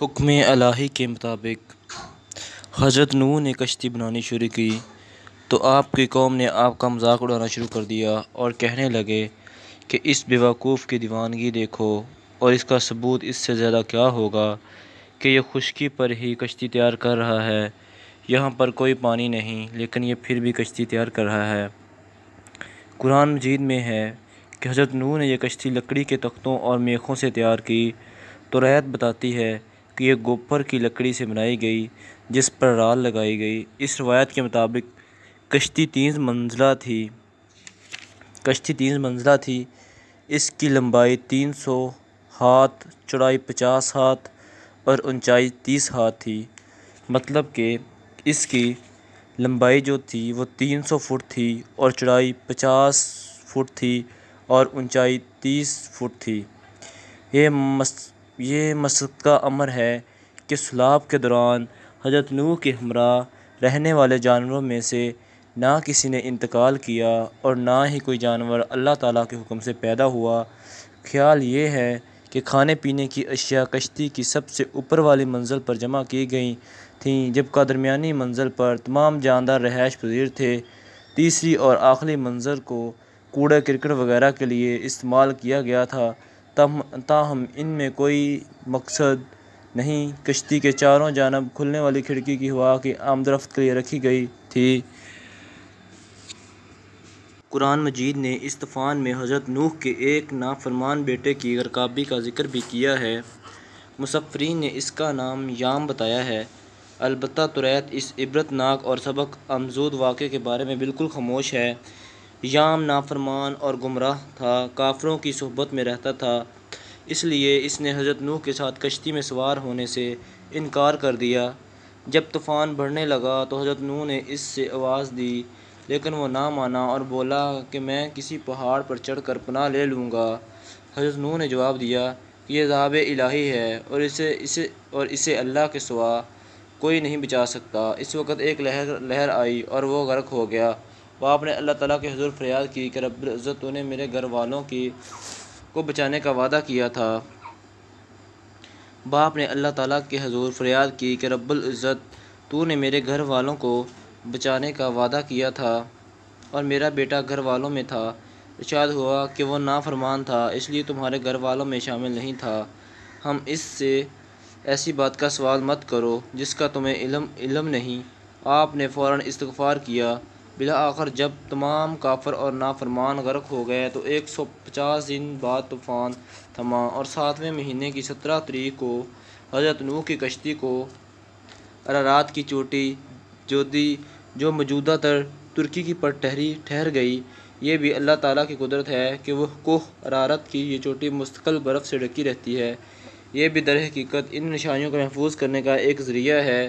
हुक्म अलाही के मुताबिक हज़रत नू ने कश्ती बनानी शुरू की तो आपकी कौम ने आपका मजाक उड़ाना शुरू कर दिया और कहने लगे कि इस बेवकूफ़ की दीवानगी देखो और इसका सबूत इससे ज़्यादा क्या होगा कि यह खुशकी पर ही कश्ती तैयार कर रहा है यहाँ पर कोई पानी नहीं लेकिन यह फिर भी कश्ती तैयार कर रहा है कुरान मजीद में है कि हज़रत नू ने यह कश्ती लकड़ी के तख्तों और मेखों से तैयार की तो रैत बताती है कि यह गोबर की लकड़ी से बनाई गई जिस पर राल लगाई गई इस रवायत के मुताबिक कश्ती तीन मंजिला थी कश्ती तीन मंजिला थी इसकी लंबाई तीन सौ हाथ चौड़ाई पचास हाथ और ऊंचाई तीस हाथ थी मतलब कि इसकी लंबाई जो थी वो तीन सौ फुट थी और चौड़ाई पचास फुट थी और ऊंचाई तीस फुट थी ये ये मस्जिद का अमर है कि सलाब के दौरान हजरत नूह के हमरा रहने वाले जानवरों में से ना किसी ने इंतकाल किया और ना ही कोई जानवर अल्लाह ताला के हुक्म से पैदा हुआ ख्याल ये है कि खाने पीने की अशिया कश्ती की सबसे ऊपर वाली मंजिल पर जमा की गई थी जबकि दरमियानी मंजिल पर तमाम जानदार रहायश पजीर थे तीसरी और आखिरी मंजिल को कूड़ा क्रिकेट वगैरह के लिए इस्तेमाल किया गया था तम ताहम में कोई मकसद नहीं कश्ती के चारों जानब खुलने वाली खिड़की की हवा की आमदरफ्त के लिए रखी गई थी कुरान मजीद ने इस तूफ़ान में हज़रत नूह के एक नाफरमान बेटे की गरकाबी का जिक्र भी किया है मुसफ़रीन ने इसका नाम याम बताया है अलबत् तुरैत इस इबरतनाक और सबक आमजूद वाक़े के बारे में बिल्कुल खामोश है याम नाफरमान और गुमराह था काफ़रों की सोहबत में रहता था इसलिए इसने हज़रत नूह के साथ कश्ती में सवार होने से इनकार कर दिया जब तूफ़ान बढ़ने लगा तो हज़रत नूह ने इससे आवाज़ दी लेकिन वो ना माना और बोला कि मैं किसी पहाड़ पर चढ़ कर पनाह ले लूँगा हज़रत नूह ने जवाब दिया कि यह जहाब इलाही है और इसे इसे और इसे अल्लाह के सवा कोई नहीं बचा सकता इस वक्त एक लहर लहर आई और वह गर्क हो गया वह आपने अल्लाह ताला के हजूर फरियाद की कि इज़्ज़त ने मेरे घर वालों की को बचाने का वादा किया था बाप ने अल्लाह ताला के हजूर फरियाद की कि रब्ज़त तू ने मेरे घर वालों को बचाने का वादा किया था और मेरा बेटा घर वालों में था इशाद हुआ कि वह नाफरमान था इसलिए तुम्हारे घर वालों में शामिल नहीं था हम इससे ऐसी बात का सवाल मत करो जिसका तुम्हें इलम इलम नहीं आपने फ़ौर इस्तफ़ार किया बिला आखिर जब तमाम काफर और नाफरमान गर्क हो गए तो एक सौ पचास दिन बाद तूफ़ान थमा और सातवें महीने की सत्रह तरीक को हजरत नू की कश्ती को अरारात की चोटी जो दी जो मौजूदा तर तुर्की की पर ठहरी ठहर गई ये भी अल्लाह ताला की कुदरत है कि वह कोह अरारत की ये चोटी मुस्तकिल बर्फ़ से ढकी रहती है ये भी दर हकीकत इन निशानियों को महफूज करने का एक ज़रिया है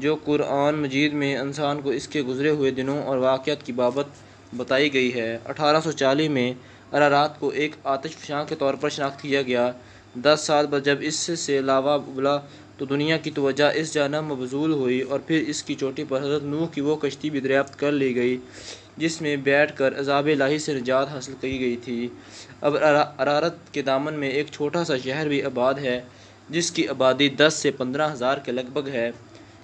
जो क़ुरान मजीद में इंसान को इसके गुज़रे हुए दिनों और वाक़ात की बाबत बताई गई है अठारह सौ चालीस में अरारात को एक आतिश फ़शां के तौर पर शनाख्त किया गया दस साल बाद जब इससे लावा उबला तो दुनिया की तोजह इस जाना मबजूल हुई और फिर इसकी चोटी पर हजरत नूह की वो कश्ती भी दरियाफ्त कर ली गई जिसमें बैठ कर अजाब लाही से निजात हासिल की गई थी अब अरारत के दामन में एक छोटा सा शहर भी आबाद है जिसकी आबादी दस से पंद्रह हज़ार के लगभग है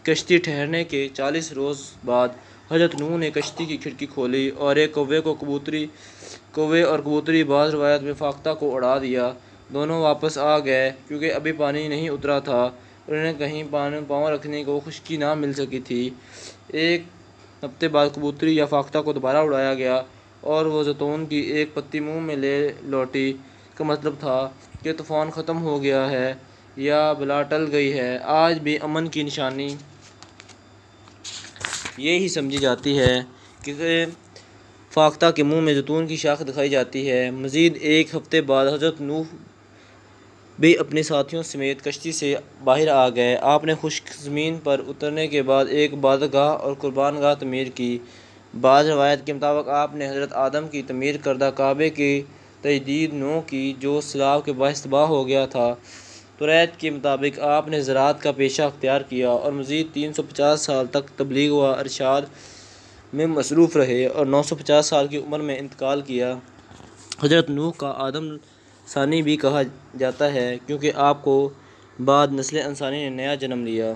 कश्ती ठहरने के चालीस रोज़ बाद हजरत नू ने कश्ती की खिड़की खोली और एक कौवे को कबूतरी कौवे और कबूतरी बाज़ रवायत में फाख्ता को उड़ा दिया दोनों वापस आ गए क्योंकि अभी पानी नहीं उतरा था उन्हें कहीं पानी पाँव रखने को खुशकी ना मिल सकी थी एक हफ्ते बाद कबूतरी या फाख्ता को दोबारा उड़ाया गया और वह जतून की एक पत्ती मुँह में ले लौटी का मतलब था कि तूफ़ान ख़त्म हो गया है या बला टल गई है आज भी अमन की निशानी ये ही समझी जाती है कि फाख्ता के मुंह में जतून की शाख दिखाई जाती है मज़ीद एक हफ़्ते बाद हजरत नूह भी अपने साथियों समेत कश्ती से बाहर आ गए आपने खुश्क ज़मीन पर उतरने के बाद एक बादगाह और कुर्बान गाह तमीर की बाद रवायत के मुताबिक आपने हज़रत आदम की तमीर करदा काबे की तजदीद नो की जो सलाब के बाह तबाह हो गया था तुरैत के मुताबिक आपने ज़रात का पेशा अख्तियार किया और मज़ीद तीन सौ पचास साल तक तबलीग व अरशाद में मसरूफ़ रहे और नौ सौ पचास साल की उम्र में इंतकाल किया हजरत नूह का आदम सानी भी कहा जाता है क्योंकि आपको बाद नस्ल इंसानी ने नया जन्म लिया